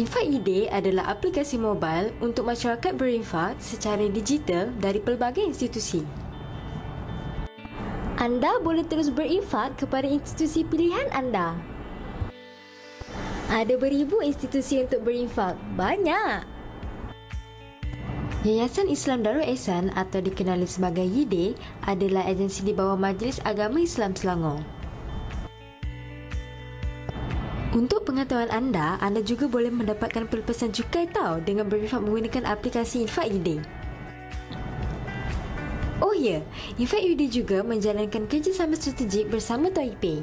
Infak ID adalah aplikasi mobile untuk masyarakat berinfak secara digital dari pelbagai institusi. Anda boleh terus berinfak kepada institusi pilihan anda. Ada beribu institusi untuk berinfak. Banyak! Yayasan Islam Darul Ehsan atau dikenali sebagai YIDE adalah agensi di bawah Majlis Agama Islam Selangor. Untuk pengetahuan anda, anda juga boleh mendapatkan pelepasan cukai tau dengan berinfak menggunakan aplikasi Infak ID. Oh ya, yeah. Infak ID juga menjalankan kerjasama strategik bersama Taipei.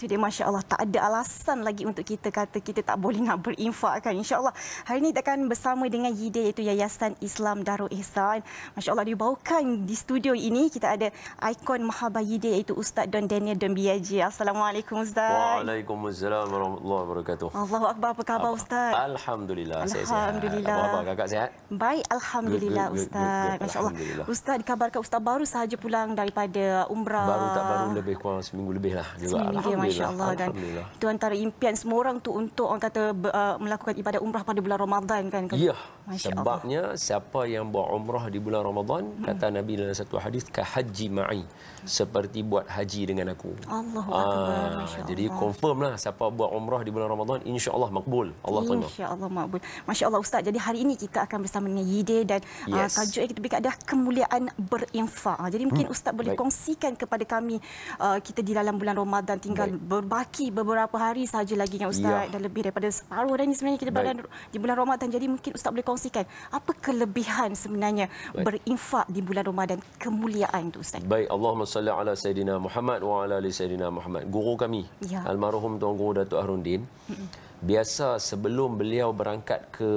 Itu dia Masya Allah. Tak ada alasan lagi untuk kita kata kita tak boleh nak berinfak kan. Insya Allah. Hari ini kita akan bersama dengan Yide iaitu Yayasan Islam Darul Ihsan. Masya Allah dibawakan di studio ini. Kita ada ikon mahabah Yide iaitu Ustaz Don Daniel Don Biaji. Assalamualaikum Ustaz. Waalaikumsalam warahmatullahi wabarakatuh. Allahu Akbar. Apa khabar Ustaz? Alhamdulillah. Alhamdulillah. Apa khabar kakak sihat? Baik. Alhamdulillah Ustaz. Masya Allah. Ustaz dikabarkan Ustaz baru sahaja pulang daripada Umrah. Baru tak baru lebih kurang seminggu lebih lah. Juga. Seminggu. Alhamdulillah. Masya Allah dan itu antara impian semua orang tu untuk orang kata uh, melakukan ibadah umrah pada bulan Ramadan kan? Ya. Masya sebabnya Allah. siapa yang buat umrah di bulan Ramadan hmm. kata Nabi dalam satu hadis ka haji ma'i seperti buat haji dengan aku. Allah Aa, ah, Allah. Jadi confirm lah siapa buat umrah di bulan Ramadan insya-Allah makbul. Allah terima. Insya-Allah makbul. Masya-Allah ustaz. Jadi hari ini kita akan bersama dengan Yide dan ah, yes. uh, tajuk kita berikan adalah kemuliaan berinfak. Ah, jadi mungkin hmm. ustaz boleh Baik. kongsikan kepada kami uh, kita di dalam bulan Ramadan tinggal berbaki beberapa hari saja lagi dengan Ustaz ya. dan lebih daripada separuh dah ini sebenarnya kita Baik. di bulan Ramadan. Jadi mungkin Ustaz boleh kongsikan apa kelebihan sebenarnya Baik. berinfak di bulan Ramadan kemuliaan itu Ustaz. Baik, Allahumma salli ala Sayyidina Muhammad wa ala ali Sayyidina Muhammad. Guru kami, ya. almarhum Tuan Guru Datuk Harundin, mm-hmm. biasa sebelum beliau berangkat ke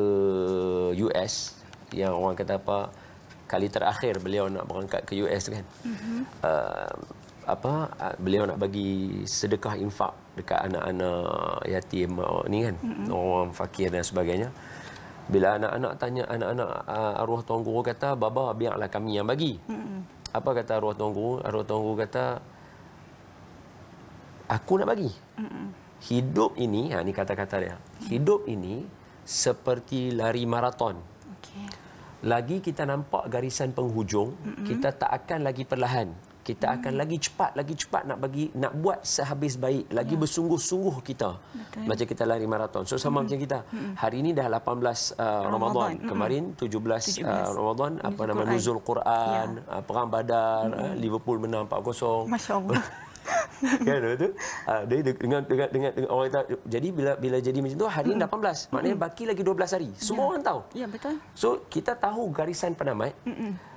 US, yang orang kata apa, kali terakhir beliau nak berangkat ke US kan. Mm-hmm. Uh, apa ah, beliau nak bagi sedekah infak dekat anak-anak yatim ah, ni kan mm-hmm. orang fakir dan sebagainya bila anak-anak tanya anak-anak uh, arwah tuan guru kata baba biarlah kami yang bagi mm-hmm. apa kata arwah tuan guru arwah tuan guru kata aku nak bagi mm-hmm. hidup ini ha ni kata-kata dia mm-hmm. hidup ini seperti lari maraton okay. lagi kita nampak garisan penghujung mm-hmm. kita tak akan lagi perlahan kita akan lagi cepat lagi cepat nak bagi nak buat sehabis baik lagi ya. bersungguh-sungguh kita Betul. macam kita lari maraton so sama hmm. macam kita hmm. hari ini dah 18 uh, Ramadan. Ramadan kemarin 17, 17. Uh, Ramadan Nuzul apa nama nuzul Quran ya. uh, perang badar hmm. uh, Liverpool menang 4-0 masyaallah kan betul tu uh, dengan dengan dengan orang kata jadi bila bila jadi macam tu hari hmm. 18 maknanya hmm. baki lagi 12 hari semua ya. orang tahu ya betul so kita tahu garisan penamat hmm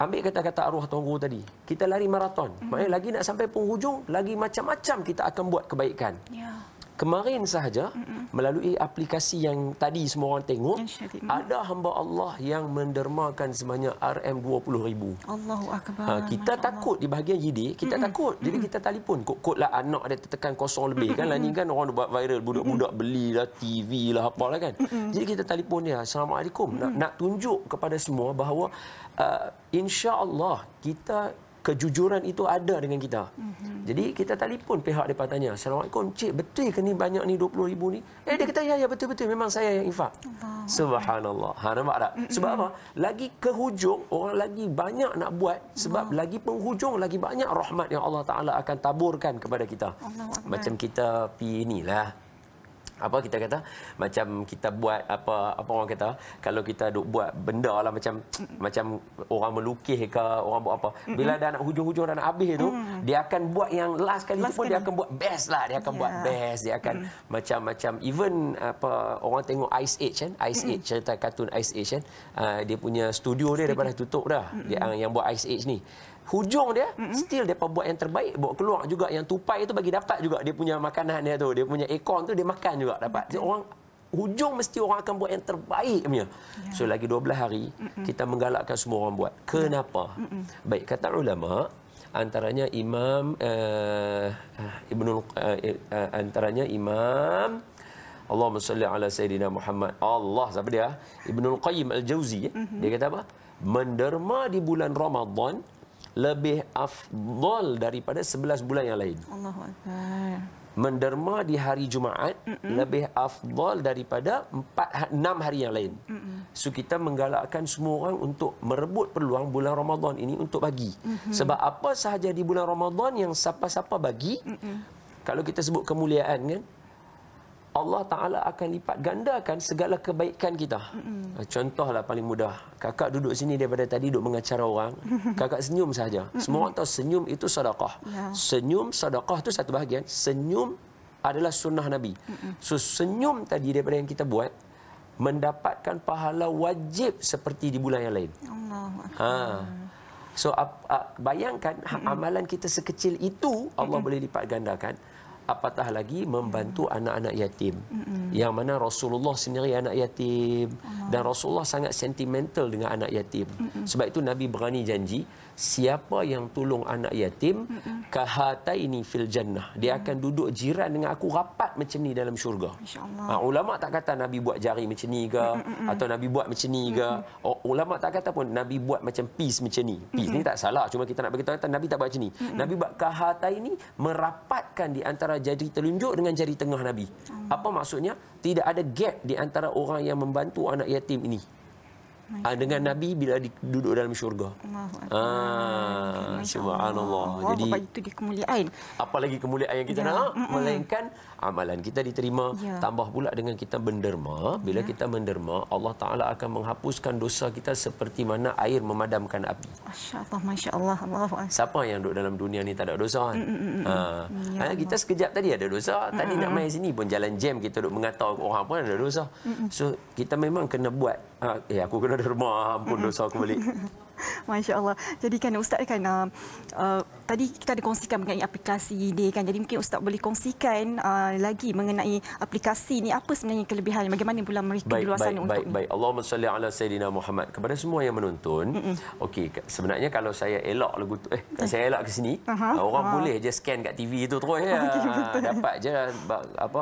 Ambil kata-kata arwah Tuan Guru tadi. Kita lari maraton. Mm-hmm. Maknanya lagi nak sampai penghujung, lagi macam-macam kita akan buat kebaikan. Yeah kemarin sahaja Mm-mm. melalui aplikasi yang tadi semua orang tengok ada hamba Allah yang mendermakan sebanyak RM20,000 Allahu Akbar ha, kita Masya takut di bahagian GD kita Mm-mm. takut jadi Mm-mm. kita telefon kot-kot lah anak ada tertekan kosong lebih kan lah kan orang buat viral budak-budak beli lah TV lah apa apalah kan Mm-mm. jadi kita telefon dia Assalamualaikum nak, nak tunjuk kepada semua bahawa uh, insya Allah kita kejujuran itu ada dengan kita. Mm-hmm. Jadi kita telefon pihak depa tanya, "Assalamualaikum, cik, betul ke ni banyak ni 20,000 ni?" Eh dia kata, "Ya, ya betul-betul, memang saya yang infak." Wow. Subhanallah. Ha nampak tak? Mm-hmm. Sebab apa? Lagi ke hujung orang lagi banyak nak buat sebab wow. lagi penghujung lagi banyak rahmat yang Allah Taala akan taburkan kepada kita. Allah Macam Allah. kita pi inilah apa kita kata macam kita buat apa apa orang kata kalau kita duk buat benda lah macam mm-hmm. macam orang melukis ke orang buat apa bila dah nak hujung-hujung dah nak habis mm-hmm. dia akan buat yang last kali last tu pun kali. dia akan buat best lah dia akan yeah. buat best dia akan mm-hmm. macam-macam even apa orang tengok Ice Age kan Ice mm-hmm. Age cerita kartun Ice Age kan uh, dia punya studio dia daripada tutup dah mm-hmm. yang ah, yang buat Ice Age ni hujung dia mm-hmm. still depa buat yang terbaik buat keluar juga yang tupai itu bagi dapat juga dia punya makanan dia tu dia punya ekor tu dia makan juga dapat mm-hmm. orang hujung mesti orang akan buat yang terbaik punya yeah. so lagi 12 hari mm-hmm. kita menggalakkan semua orang buat kenapa mm-hmm. baik kata ulama antaranya imam uh, eh, eh, ibnu uh, eh, uh, antaranya imam Allahumma salli ala sayyidina Muhammad Allah siapa dia ibnu al-qayyim al-jauzi mm-hmm. dia kata apa menderma di bulan Ramadan lebih afdol daripada 11 bulan yang lain. Menderma di hari Jumaat mm -mm. lebih afdol daripada 4, 6 ha-, hari yang lain. Mm -mm. So kita menggalakkan semua orang untuk merebut peluang bulan Ramadan ini untuk bagi. Mm -hmm. Sebab apa sahaja di bulan Ramadan yang siapa-siapa bagi, mm -mm. kalau kita sebut kemuliaan kan, Allah Ta'ala akan lipat gandakan segala kebaikan kita. Mm-hmm. Contohlah paling mudah. Kakak duduk sini daripada tadi duduk mengacara orang. Kakak senyum saja. Mm-hmm. Semua orang tahu senyum itu sadaqah. Yeah. Senyum sadaqah itu satu bahagian. Senyum adalah sunnah Nabi. Mm-hmm. So senyum tadi daripada yang kita buat mendapatkan pahala wajib seperti di bulan yang lain. Allah. Ha. So bayangkan mm-hmm. amalan kita sekecil itu Allah mm-hmm. boleh lipat gandakan apatah lagi membantu hmm. anak-anak yeah. yatim. -hmm. Yang mana Rasulullah sendiri anak yatim uh dan Rasulullah sangat sentimental dengan anak yatim. -hmm. Sebab itu Nabi berani janji siapa yang tolong anak yatim mm -hmm. kahataini fil jannah. Dia -hmm. akan duduk jiran dengan aku rapat macam ni dalam syurga. Ha, ulama tak kata Nabi buat jari macam ni ke -hmm. hmm, hmm. atau Nabi buat macam ni ke. -hmm. Ulama tak kata pun Nabi buat macam peace macam ni. Peace -hmm. ni tak salah cuma kita nak bagi tahu Nabi tak buat macam ni. -hmm. Nabi buat kahataini merapatkan di antara jari telunjuk dengan jari tengah Nabi. Ah. Apa maksudnya? Tidak ada gap di antara orang yang membantu anak yatim ini. Ah, dengan Nabi bila duduk dalam syurga. Allah. Ah, Allah. subhanallah. Allah. Jadi itu dikemuliaan. Apalagi kemuliaan yang kita ya. nak Mm-mm. melainkan amalan kita diterima ya. tambah pula dengan kita menderma. Bila ya. kita menderma, Allah Taala akan menghapuskan dosa kita seperti mana air memadamkan api. Masya-Allah, masya-Allah. Siapa yang duduk dalam dunia ni tak ada dosa kan? Ah. Ya ah, kita sekejap tadi ada dosa, tadi Mm-mm. nak main sini pun jalan jam kita duduk mengatau orang pun ada dosa. Mm-mm. So kita memang kena buat Uh, eh aku kena ada rumah ampun dosa aku balik. Masya-Allah. Jadi kan ustaz kan uh, uh, tadi kita ada kongsikan mengenai aplikasi ini kan. Jadi mungkin ustaz boleh kongsikan uh, lagi mengenai aplikasi ini apa sebenarnya kelebihannya bagaimana pula mereka baik, di luar sana baik, untuk Baik ini? baik. Allahumma salli ala sayidina Muhammad kepada semua yang menonton. Okey sebenarnya kalau saya elak lagu tu, eh kalau eh. saya elak ke sini uh-huh. orang uh-huh. boleh je scan kat TV itu terus ya. dapat je apa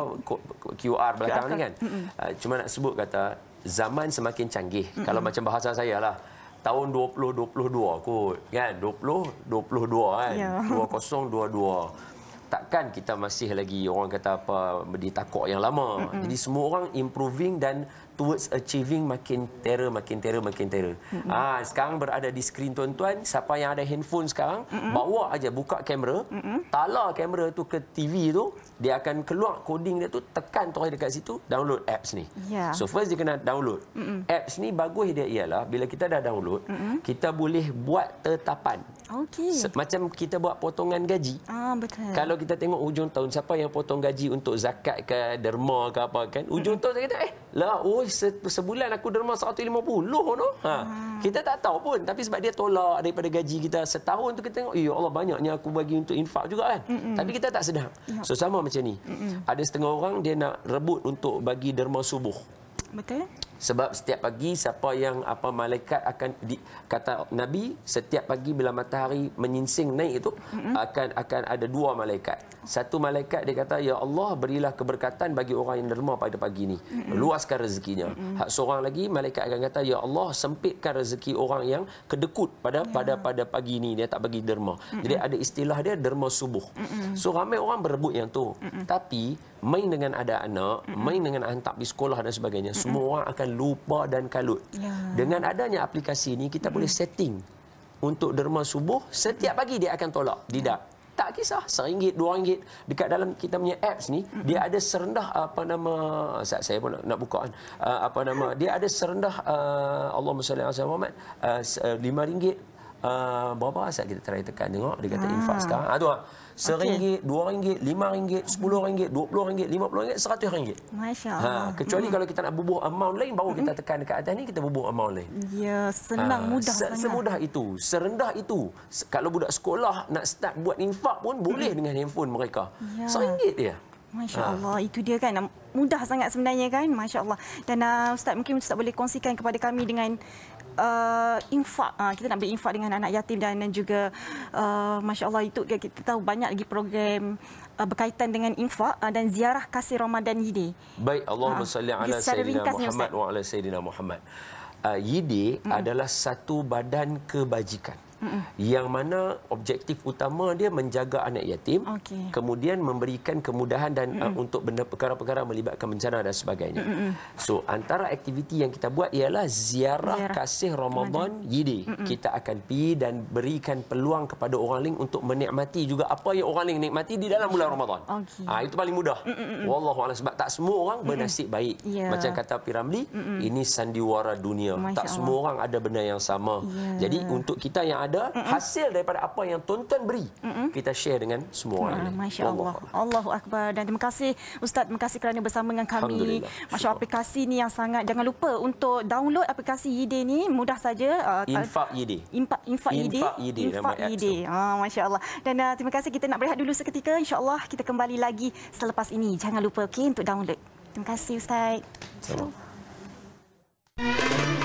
QR belakang ni kan. Uh, cuma nak sebut kata zaman semakin canggih. Mm-hmm. Kalau macam bahasa saya lah, tahun 2022 kot, kan? 2022 kan? Yeah. 2022. Takkan kita masih lagi orang kata apa, di takok yang lama. Mm-hmm. Jadi semua orang improving dan towards achieving makin terror, makin terror, makin terror. Mm-hmm. Ah, sekarang berada di skrin tuan-tuan, siapa yang ada handphone sekarang, mm-hmm. bawa aja buka kamera, mm-hmm. tala kamera tu ke TV tu, dia akan keluar coding dia tu, tekan tuan dekat situ, download apps ni. Yeah. So first dia kena download. Mm-hmm. Apps ni bagus dia ialah bila kita dah download, mm-hmm. kita boleh buat tetapan. Okay. Se- macam kita buat potongan gaji. Ah, betul. Kalau kita tengok hujung tahun siapa yang potong gaji untuk zakat ke derma ke apa kan, hujung mm-hmm. tahun kita eh lah oh sebulan aku derma 150 tu ha hmm. kita tak tahu pun tapi sebab dia tolak daripada gaji kita setahun tu kita tengok eh, ya Allah banyaknya aku bagi untuk infak juga kan Mm-mm. tapi kita tak sedar ya. so sama macam ni Mm-mm. ada setengah orang dia nak rebut untuk bagi derma subuh betul sebab setiap pagi siapa yang apa malaikat akan di, kata Nabi setiap pagi bila matahari menyingsing naik itu mm-hmm. akan akan ada dua malaikat. Satu malaikat dia kata ya Allah berilah keberkatan bagi orang yang derma pada pagi ini. Mm-hmm. Luaskan rezekinya. Mm-hmm. Hak seorang lagi malaikat akan kata ya Allah sempitkan rezeki orang yang kedekut pada yeah. pada pada pagi ini dia tak bagi derma. Mm-hmm. Jadi ada istilah dia derma subuh. Mm-hmm. So ramai orang berebut yang tu. Mm-hmm. Tapi main dengan ada anak, mm-hmm. main dengan hantar pergi sekolah dan sebagainya. Mm-hmm. Semua orang akan akan lupa dan kalut. Ya. Dengan adanya aplikasi ini, kita hmm. boleh setting untuk derma subuh, setiap pagi dia akan tolak. Tidak. Ya. Tak kisah, seringgit, dua ringgit. Dekat dalam kita punya apps ni, hmm. dia ada serendah apa nama, saya, pun nak, nak buka kan. Uh, apa nama, dia ada serendah uh, Allah SWT, uh, lima ringgit Ah, berapa aset kita try tekan tengok dia kata hmm. infak ah. sekarang. Ah tu ah. RM1, RM2, RM5, RM10, RM20, RM50, RM100. Masya-Allah. Ha, kecuali hmm. kalau kita nak bubuh amount lain baru kita tekan dekat atas ni kita bubuh amount lain. Ya, senang ha, mudah se sangat. Semudah itu, serendah itu. kalau budak sekolah nak start buat infak pun boleh dengan handphone mereka. RM1 ya. dia. Masya-Allah, ha. itu dia kan mudah sangat sebenarnya kan masya-Allah dan uh, ustaz mungkin ustaz boleh kongsikan kepada kami dengan uh, infak uh, kita nak berinfak dengan anak yatim dan, dan juga uh, masya Allah itu kan kita tahu banyak lagi program uh, berkaitan dengan infak uh, dan ziarah kasih Ramadan Yidi. Baik Allahumma uh, salli ala sayyidina Muhammad wa ala sayyidina Muhammad. Uh, ah, Yidi hmm. adalah satu badan kebajikan yang mana objektif utama dia menjaga anak yatim okay. kemudian memberikan kemudahan dan uh, untuk benda perkara-perkara melibatkan bencana dan sebagainya. Mm-mm. So antara aktiviti yang kita buat ialah ziarah, ziarah. kasih Ramadan Yidi. Kita akan pi dan berikan peluang kepada orang lain untuk menikmati juga apa yang orang lain nikmati di dalam bulan Ramadan. Okay. Ha, ah, itu paling mudah. Wallahu a'lam sebab tak semua orang Mm-mm. bernasib baik. Yeah. Macam kata Piramli, ini sandiwara dunia. Masya tak Allah. semua orang ada benda yang sama. Yeah. Jadi untuk kita yang ada mm -mm. hasil daripada apa yang tuan-tuan beri mm -mm. kita share dengan semua orang. Mm -mm. Masya Allah. Allahu Akbar dan terima kasih Ustaz. Terima kasih kerana bersama dengan kami. Masya Allah. Aplikasi ini yang sangat jangan lupa untuk download aplikasi YD ini mudah saja. Uh, Infak YD. Infak Infak YD. Infak YD. Ah, Masya Allah. Dan uh, terima kasih kita nak berehat dulu seketika. Insya Allah kita kembali lagi selepas ini. Jangan lupa okay, untuk download. Terima kasih Ustaz. Terima kasih.